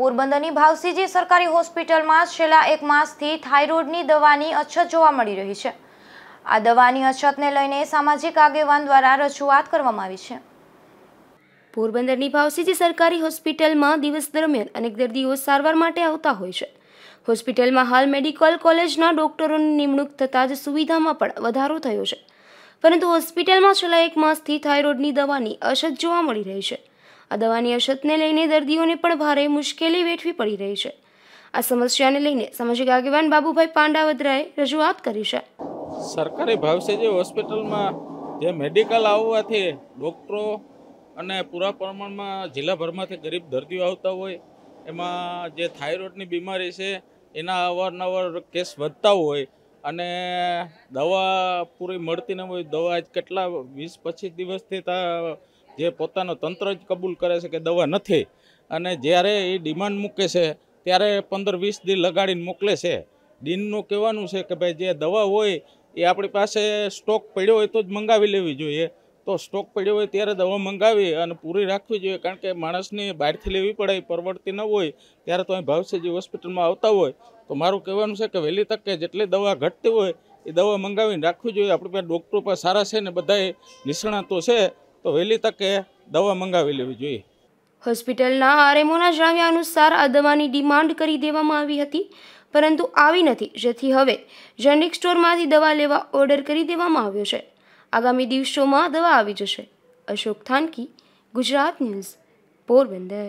પોરબંદરની ભાવસીજી સરકારી હોસ્પિટલમાં છેલ્લા એક માસથી થાઇરોઇડની દવાની અછત જોવા મળી રહી છે આ દવાની અછતને લઈને સામાજિક આગેવાન દ્વારા રજૂઆત કરવામાં આવી છે પોરબંદરની ભાવસીજી સરકારી હોસ્પિટલમાં દિવસ દરમિયાન અનેક દર્દીઓ સારવાર માટે આવતા હોય છે હોસ્પિટલમાં હાલ મેડિકલ કોલેજના ડોક્ટરોની નિમણૂક થતાં જ સુવિધામાં પણ વધારો થયો છે પરંતુ હોસ્પિટલમાં છેલ્લા એક માસથી થાઇરોઇડની દવાની અછત જોવા મળી રહી છે આ દવાની અછતને લઈને દર્દીઓને પણ ભારે મુશ્કેલી વેઠવી પડી રહી છે આ સમસ્યાને લઈને સામાજિક આગેવાન બાબુભાઈ પાંડાવદરાએ રજૂઆત કરી છે સરકારી ભાવસેજી હોસ્પિટલમાં જે મેડિકલ આવવાથી ડૉક્ટરો અને પૂરા પ્રમાણમાં જિલ્લાભરમાંથી ગરીબ દર્દીઓ આવતા હોય એમાં જે થાઇરોઇડની બીમારી છે એના અવારનવાર કેસ વધતા હોય અને દવા પૂરી મળતી ન હોય દવા કેટલા વીસ પચીસ દિવસથી ત્યાં જે પોતાનું તંત્ર જ કબૂલ કરે છે કે દવા નથી અને જ્યારે એ ડિમાન્ડ મૂકે છે ત્યારે પંદર વીસ દિન લગાડીને મોકલે છે દિનનું કહેવાનું છે કે ભાઈ જે દવા હોય એ આપણી પાસે સ્ટોક પડ્યો હોય તો જ મંગાવી લેવી જોઈએ તો સ્ટોક પડ્યો હોય ત્યારે દવા મંગાવી અને પૂરી રાખવી જોઈએ કારણ કે માણસને બહારથી લેવી પડે પરવડતી ન હોય ત્યારે તો અહીં ભાવસેજી હોસ્પિટલમાં આવતા હોય તો મારું કહેવાનું છે કે વહેલી તકે જેટલી દવા ઘટતી હોય એ દવા મંગાવીને રાખવી જોઈએ આપણી પાસે ડૉક્ટરો પણ સારા છે ને બધાએ નિષ્ણાતો છે તો વહેલી તકે દવા મંગાવી લેવી જોઈએ હોસ્પિટલના આરએમઓના જણાવ્યા અનુસાર આ દવાની ડિમાન્ડ કરી દેવામાં આવી હતી પરંતુ આવી નથી જેથી હવે જેનરિક સ્ટોરમાંથી દવા લેવા ઓર્ડર કરી દેવામાં આવ્યો છે આગામી દિવસોમાં દવા આવી જશે અશોક થાનકી ગુજરાત ન્યૂઝ પોરબંદર